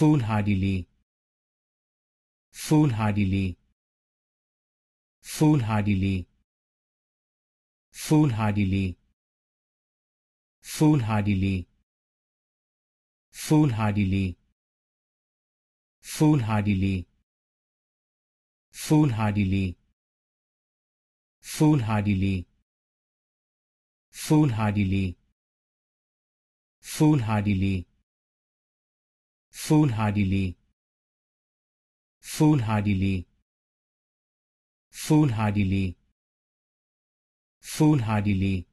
foolhardily foolhardily foolhardily foolhardily foolhardily foolhardily foolhardily foolhardily foolhardily foolhardily foolhardily foolhardily foolhardily foolhardily foolhardily